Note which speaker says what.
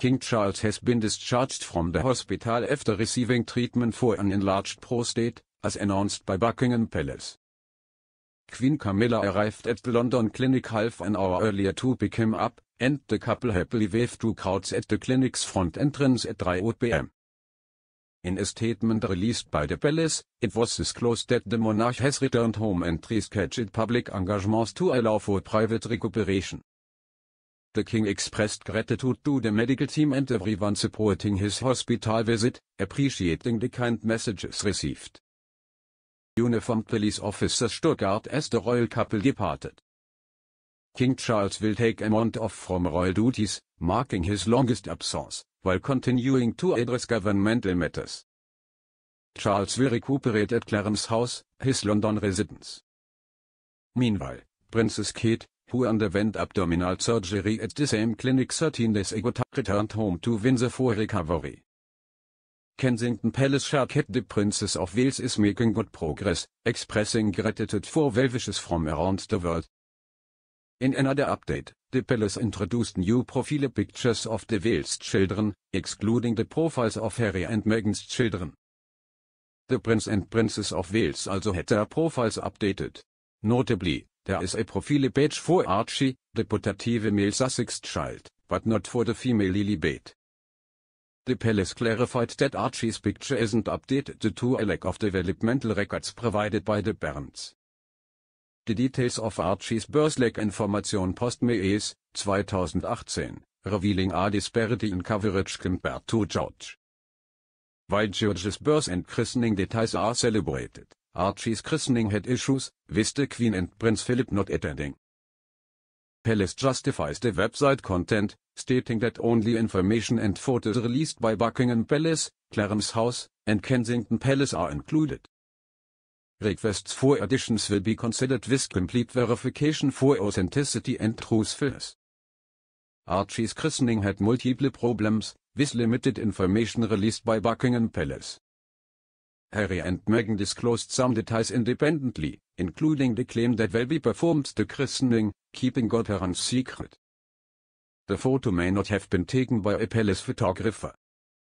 Speaker 1: King Charles has been discharged from the hospital after receiving treatment for an enlarged prostate, as announced by Buckingham Palace. Queen Camilla arrived at the London clinic half an hour earlier to pick him up, and the couple happily waved to crowds at the clinic's front entrance at 3 p.m. In a statement released by the palace, it was disclosed that the monarch has returned home and rescheduled public engagements to allow for private recuperation. The king expressed gratitude to the medical team and everyone supporting his hospital visit, appreciating the kind messages received. Uniformed police officer Stuttgart as the royal couple departed. King Charles will take a month off from royal duties, marking his longest absence, while continuing to address governmental matters. Charles will recuperate at Clarence House, his London residence. Meanwhile, Princess Kate, who underwent abdominal surgery at the same clinic 13 days ago returned home to Windsor for recovery. Kensington Palace Shark Sharket the Princess of Wales is making good progress, expressing gratitude for welvishes from around the world. In another update, the palace introduced new profile pictures of the Wales children, excluding the profiles of Harry and Meghan's children. The Prince and Princess of Wales also had their profiles updated. Notably, There is a profile page for Archie, Deputative male Sussex Child, but not for the female Lily Bate. The palace clarified that Archie's picture isn't updated due to a lack of developmental records provided by the parents. The details of Archie's birth lack information post Mays, 2018, revealing a disparity in coverage compared to George. While George's birth and christening details are celebrated, Archie's christening had issues, with the Queen and Prince Philip not attending. Palace justifies the website content, stating that only information and photos released by Buckingham Palace, Clarence House, and Kensington Palace are included. Requests for additions will be considered with complete verification for authenticity and truthfulness. Archie's christening had multiple problems, with limited information released by Buckingham Palace. Harry and Meghan disclosed some details independently, including the claim that Welby performed the christening, keeping Godheron's secret. The photo may not have been taken by a palace photographer,